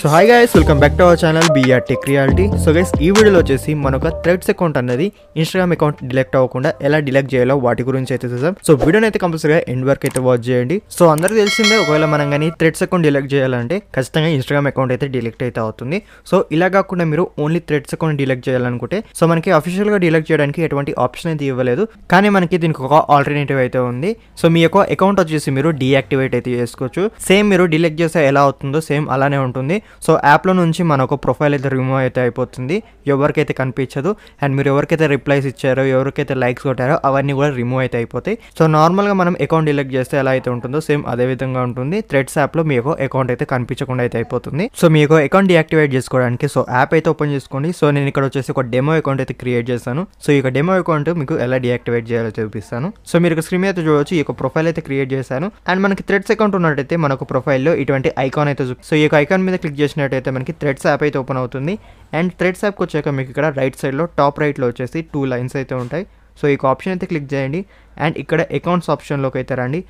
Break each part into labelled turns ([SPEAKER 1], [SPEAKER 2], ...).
[SPEAKER 1] so hi guys welcome back to our channel BR tech reality so guys ఈ వీడియోలో వచ్చేసి ఒక threads account అనేది ఇన్స్టాగ్రామ్ అకౌంట్ డిలెక్ట్ అవ్వకుండా ఎలా డిలెక్ట్ చేయాలో వాటి గురించి అయితే చూసాం సో వీడియోని అయితే కంపల్సరీగా ఎండ్ వర్క్ అయితే వాచ్ చేయండి సో అందరికీ తెలిసిందే ఒకవేళ మనం కానీ థ్రెడ్స్ అకౌంట్ డిలెక్ట్ చేయాలంటే ఖచ్చితంగా ఇన్స్టాగ్రామ్ అకౌంట్ అయితే డిలెక్ట్ అయితే అవుతుంది సో ఇలా కాకుండా మీరు ఓన్లీ థ్రెడ్స్ అకౌంట్ డిలెక్ట్ చేయాలనుకుంటే సో మనకి అఫీషియల్గా డిలెక్ట్ చేయడానికి ఎటువంటి ఆప్షన్ అయితే ఇవ్వలేదు కానీ మనకి దీనికి ఒక ఆల్టర్నేటివ్ అయితే ఉంది సో మీ యొక్క అకౌంట్ వచ్చేసి మీరు డీయాక్టివేట్ అయితే చేసుకోవచ్చు సేమ్ మీరు డిలెక్ట్ చేస్తే ఎలా అవుతుందో సేమ్ అలానే ఉంటుంది సో యాప్లో నుంచి మనకు ప్రొఫైల్ అయితే రిమూవ్ అయితే అయిపోతుంది ఎవరికైతే కనిపించదు అండ్ మీరు ఎవరికైతే రిప్లైస్ ఇచ్చారో ఎవరికైతే లైక్స్ కొట్టారో అవన్నీ కూడా రిమూవ్ అయితే అయిపోతాయి సో నార్మల్గా మనం అకౌంట్ డిలెక్ట్ చేస్తే ఎలా అయితే ఉంటుందో సేమ్ అదే విధంగా ఉంటుంది థ్రెడ్స్ యాప్లో మీకు అకౌంట్ అయితే కనిపించకుండా అయితే అయిపోతుంది సో మీకు అకౌంట్ డియాక్టివేట్ చేసుకోవడానికి సో యాప్ అయితే ఓపెన్ చేసుకోండి సో నేను ఇక్కడ వచ్చేసి ఒక డెమో అకౌంట్ అయితే క్రియేట్ చేశాను సో ఈ డెమో అకౌంట్ మీకు ఎలా డియాక్టివేట్ చేయాలో చూపిస్తాను సో మీరు స్క్రీన్ అయితే చూడవచ్చు ఈ ప్రొఫైల్ అయితే క్రియేట్ చేశాను అండ్ మనకి థ్రెడ్స్ అకౌంట్ ఉన్నట్టయితే మనకు ప్రొఫైల్లో ఇటువంటి ఐకాన్ ఐకాన్ అయితే సో ఈ యొక్క ఐకాన్ మీద క్లిక్ చేసినట్టయితే మనకి థ్రెడ్స్ యాప్ అయితే ఓపెన్ అవుతుంది అండ్ థ్రెడ్స్ యాప్కి వచ్చాక మీకు ఇక్కడ రైట్ సైడ్లో టాప్ రైట్లో వచ్చేసి టూ లైన్స్ అయితే ఉంటాయి సో ఈ ఆప్షన్ అయితే క్లిక్ చేయండి అండ్ ఇక్కడ అకౌంట్స్ ఆప్షన్లోకి అయితే రండి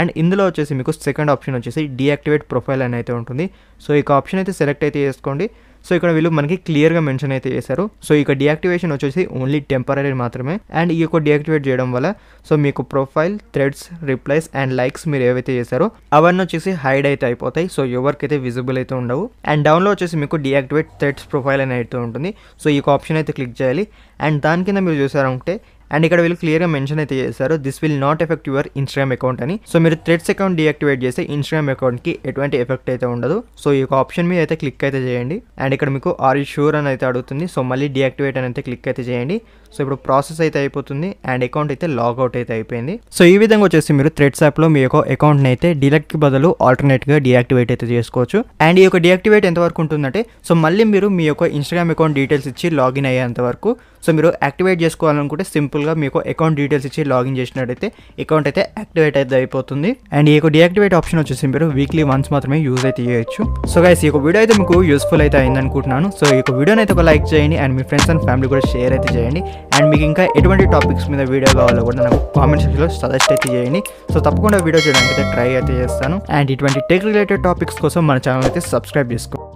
[SPEAKER 1] అండ్ ఇందులో వచ్చేసి మీకు సెకండ్ ఆప్షన్ వచ్చేసి డీయాక్టివేట్ ప్రొఫైల్ అని అయితే ఉంటుంది సో ఈ ఆప్షన్ అయితే సెలెక్ట్ అయితే చేసుకోండి సో ఇక్కడ వీళ్ళు మనకి క్లియర్గా మెన్షన్ అయితే చేశారు సో ఇక డియాక్టివేషన్ వచ్చేసి ఓన్లీ టెంపరీ మాత్రమే అండ్ ఈ యొక్క డియాక్టివేట్ చేయడం వల్ల సో మీకు profile threads replies and likes మీరు ఏవైతే చేశారో అవన్నీ వచ్చేసి హైడ్ అయితే అయిపోతాయి సో ఎవరికైతే విజిబుల్ అయితే ఉండవు అండ్ డౌన్లో వచ్చేసి మీకు డియాక్టివేట్ థ్రెడ్స్ ప్రొఫైల్ అని అయితే ఉంటుంది సో ఈ ఆప్షన్ అయితే క్లిక్ చేయాలి అండ్ దాని కింద మీరు చూసారంటే అండ్ ఇక్కడ వీళ్ళు క్లియర్గా మెన్షన్ అయితే చేశారు this will not effect your Instagram account అని సో మీరు థ్రెడ్స్ అకౌంట్ డియాక్టివేట్ చేస్తే ఇన్స్టాగ్రామ్ అకౌంట్ కి ఎటువంటి ఎఫెక్ట్ అయితే ఉండదు సో ఈ యొక్క ఆప్షన్ మీద అయితే క్లిక్ అయితే చేయండి అండ్ ఇక్కడ మీకు ఆర్ యూ షూర్ అని అయితే అడుగుతుంది సో మళ్ళీ డియాక్టివేట్ అని అయితే క్లిక్ అయితే చేయండి సో ఇప్పుడు ప్రాసెస్ అయితే అయిపోతుంది అండ్ అకౌంట్ అయితే లాగౌట్ అయితే అయిపోయింది సో ఈ విధంగా వచ్చేసి మీరు థ్రెడ్స్ యాప్లో మీ యొక్క అకౌంట్ని అయితే డిలెక్ట్కి బదులు ఆల్టర్నేట్గా డియాక్టివేట్ అయితే చేసుకోవచ్చు అండ్ ఈ యొక్క డియాక్టివేట్ ఎంతవరకు ఉంటుందంటే సో మళ్ళీ మీరు మీ యొక్క ఇన్స్టాగ్రామ్ అకౌంట్ డీటెయిల్స్ ఇచ్చి లాగిన్ అయ్యేంత వరకు సో మీరు యాక్టివేట్ చేసుకోవాలనుకుంటే సింపుల్గా మీకు అకౌంట్ డీటెయిల్స్ ఇచ్చి లాగిన్ చేసినట్టయితే అకౌంట్ అయితే యాక్టివేట్ అయితే అయిపోతుంది అండ్ ఈ యొక్క డియాక్టివేట్ ఆప్షన్ వచ్చేసి మీరు వీక్లీ వన్స్ మాత్రమే యూజ్ అయితే చేయొచ్చు సో గైస్ ఈ యొక్క వీడియో అయితే మీకు యూస్ఫుల్ అయితే అయింది అనుకుంటున్నాను సో ఈ యొక్క వీడియోని అయితే ఒక లైక్ చేయండి అండ్ మీ ఫ్రెండ్స్ అండ్ ఫ్యామిలీ కూడా షేర్ అయితే చేయండి అండ్ మీకు ఇంకా ఎటువంటి టాపిక్స్ మీద వీడియో కావాలో కూడా నాకు కామెంట్ సెక్షన్లో సజెస్ట్ అయితే చేయండి సో తప్పకుండా వీడియో చేయడానికి అయితే ట్రై అయితే చేస్తాను అండ్ ఇటువంటి టెక్ రిలేటెడ్ టాపిక్స్ కోసం మన ఛానల్ అయితే సబ్స్క్రైబ్ చేసుకోండి